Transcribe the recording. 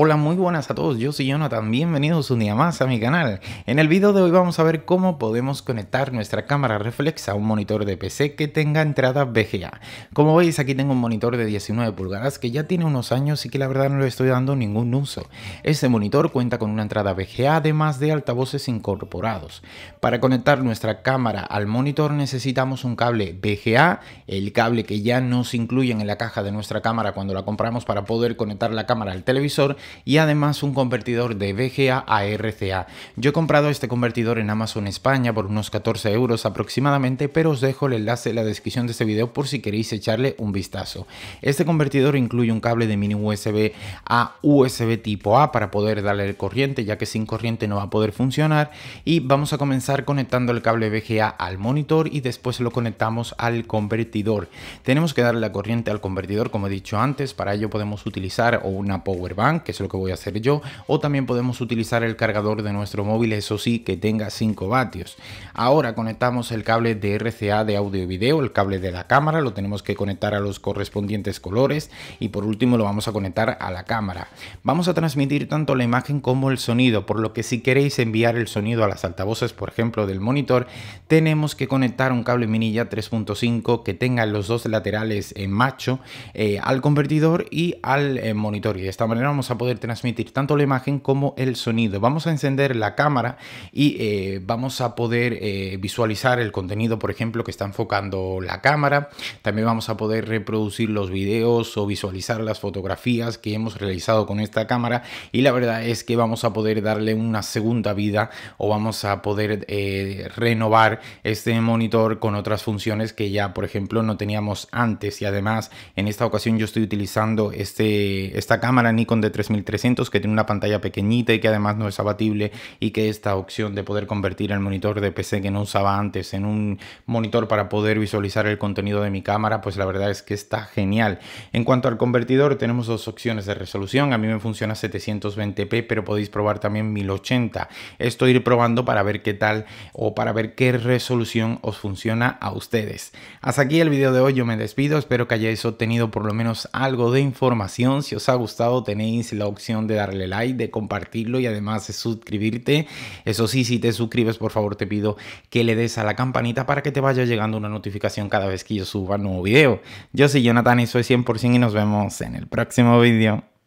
Hola, muy buenas a todos. Yo soy Jonathan. Bienvenidos un día más a mi canal. En el video de hoy vamos a ver cómo podemos conectar nuestra cámara reflex a un monitor de PC que tenga entrada VGA. Como veis, aquí tengo un monitor de 19 pulgadas que ya tiene unos años y que la verdad no le estoy dando ningún uso. Este monitor cuenta con una entrada VGA además de altavoces incorporados. Para conectar nuestra cámara al monitor necesitamos un cable VGA, el cable que ya nos incluyen en la caja de nuestra cámara cuando la compramos para poder conectar la cámara al televisor y además un convertidor de VGA a RCA. Yo he comprado este convertidor en Amazon España por unos 14 euros aproximadamente, pero os dejo el enlace en la descripción de este video por si queréis echarle un vistazo. Este convertidor incluye un cable de mini USB a USB tipo A para poder darle corriente, ya que sin corriente no va a poder funcionar. Y vamos a comenzar conectando el cable VGA al monitor y después lo conectamos al convertidor. Tenemos que darle la corriente al convertidor, como he dicho antes, para ello podemos utilizar o una power bank, que lo que voy a hacer yo. O también podemos utilizar el cargador de nuestro móvil, eso sí, que tenga 5 vatios. Ahora conectamos el cable de RCA de audio y video, el cable de la cámara, lo tenemos que conectar a los correspondientes colores y por último lo vamos a conectar a la cámara. Vamos a transmitir tanto la imagen como el sonido, por lo que si queréis enviar el sonido a las altavoces, por ejemplo, del monitor, tenemos que conectar un cable minilla 3.5 que tenga los dos laterales en macho eh, al convertidor y al eh, monitor y de esta manera vamos a poder transmitir tanto la imagen como el sonido. Vamos a encender la cámara y eh, vamos a poder eh, visualizar el contenido, por ejemplo, que está enfocando la cámara. También vamos a poder reproducir los vídeos o visualizar las fotografías que hemos realizado con esta cámara. Y la verdad es que vamos a poder darle una segunda vida o vamos a poder eh, renovar este monitor con otras funciones que ya, por ejemplo, no teníamos antes. Y además, en esta ocasión yo estoy utilizando este, esta cámara Nikon D3 1300 que tiene una pantalla pequeñita y que además no es abatible y que esta opción de poder convertir el monitor de PC que no usaba antes en un monitor para poder visualizar el contenido de mi cámara, pues la verdad es que está genial. En cuanto al convertidor, tenemos dos opciones de resolución. A mí me funciona 720p, pero podéis probar también 1080. estoy probando para ver qué tal o para ver qué resolución os funciona a ustedes. Hasta aquí el vídeo de hoy, yo me despido. Espero que hayáis obtenido por lo menos algo de información. Si os ha gustado, tenéis la opción de darle like, de compartirlo y además de suscribirte. Eso sí, si te suscribes, por favor, te pido que le des a la campanita para que te vaya llegando una notificación cada vez que yo suba un nuevo video. Yo soy Jonathan y soy 100% y nos vemos en el próximo video.